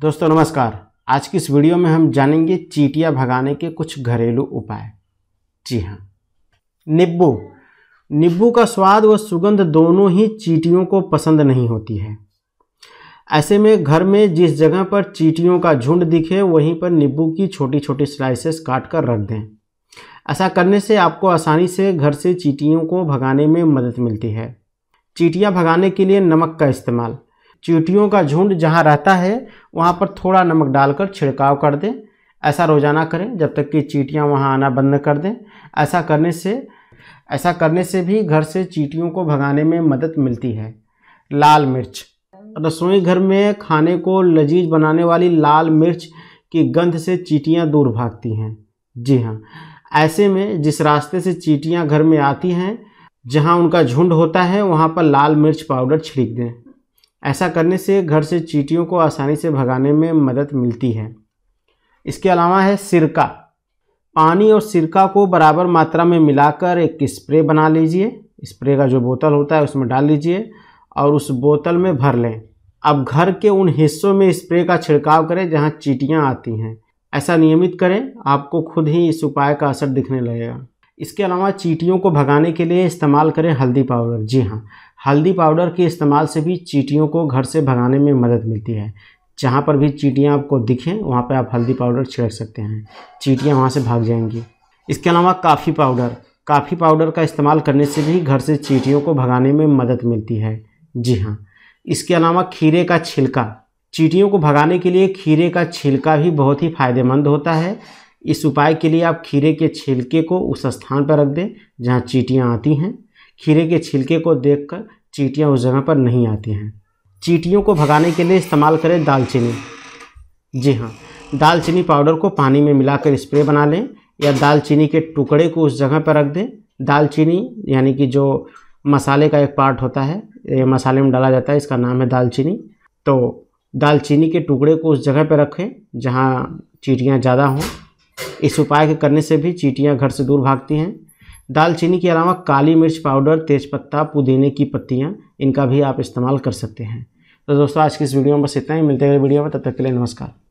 दोस्तों नमस्कार आज की इस वीडियो में हम जानेंगे चीटियाँ भगाने के कुछ घरेलू उपाय जी हाँ नींबू नींबू का स्वाद व सुगंध दोनों ही चीटियों को पसंद नहीं होती है ऐसे में घर में जिस जगह पर चीटियों का झुंड दिखे वहीं पर नींबू की छोटी छोटी स्लाइसेस काट कर रख दें ऐसा करने से आपको आसानी से घर से चीटियों को भगाने में मदद मिलती है चीटियाँ भगाने के लिए नमक का इस्तेमाल चीटियों का झुंड जहाँ रहता है वहाँ पर थोड़ा नमक डालकर छिड़काव कर दें ऐसा रोज़ाना करें जब तक कि चीटियाँ वहाँ आना बंद कर दें ऐसा करने से ऐसा करने से भी घर से चीटियों को भगाने में मदद मिलती है लाल मिर्च रसोई घर में खाने को लजीज बनाने वाली लाल मिर्च की गंध से चीटियाँ दूर भागती हैं जी हाँ ऐसे में जिस रास्ते से चीटियाँ घर में आती हैं जहाँ उनका झुंड होता है वहाँ पर लाल मिर्च पाउडर छिड़क दें ऐसा करने से घर से चीटियों को आसानी से भगाने में मदद मिलती है इसके अलावा है सिरका पानी और सिरका को बराबर मात्रा में मिलाकर एक स्प्रे बना लीजिए स्प्रे का जो बोतल होता है उसमें डाल लीजिए और उस बोतल में भर लें अब घर के उन हिस्सों में स्प्रे का छिड़काव करें जहाँ चीटियाँ आती हैं ऐसा नियमित करें आपको खुद ही इस उपाय का असर दिखने लगेगा इसके अलावा चीटियों को भगाने के लिए इस्तेमाल करें हल्दी पाउडर जी हाँ हल्दी पाउडर के इस्तेमाल से भी चीटियों को घर से भगाने में मदद मिलती है जहाँ पर भी चीटियाँ आपको दिखें वहाँ पर आप हल्दी पाउडर छिड़क सकते हैं चीटियाँ वहाँ से भाग जाएंगी इसके अलावा काफ़ी पाउडर काफ़ी पाउडर का इस्तेमाल करने से भी घर से चीटियों को भगाने में मदद मिलती है जी हाँ इसके अलावा खीरे का छिलका चीटियों को भगाने के लिए खीरे का छिलका भी बहुत ही फायदेमंद होता है इस उपाय के लिए आप खीरे के छिलके को उस स्थान पर रख दें जहाँ चीटियाँ आती हैं खीरे के छिलके को देख कर चीटियाँ उस जगह पर नहीं आती हैं चीटियों को भगाने के लिए इस्तेमाल करें दालचीनी जी हाँ दालचीनी पाउडर को पानी में मिलाकर स्प्रे बना लें या दालचीनी के टुकड़े को उस जगह पर रख दें दालचीनी यानी कि जो मसाले का एक पार्ट होता है ये मसाले में डाला जाता है इसका नाम है दालचीनी तो दालचीनी के टुकड़े को उस जगह पर रखें जहाँ चीटियाँ ज़्यादा हों इस उपाय के करने से भी चीटियाँ घर से दूर भागती हैं दालचीनी के अलावा काली मिर्च पाउडर तेज़पत्ता पुदीने की पत्तियाँ इनका भी आप इस्तेमाल कर सकते हैं तो दोस्तों आज की इस वीडियो में बस इतना ही मिलते हैं वीडियो में तब तक के लिए नमस्कार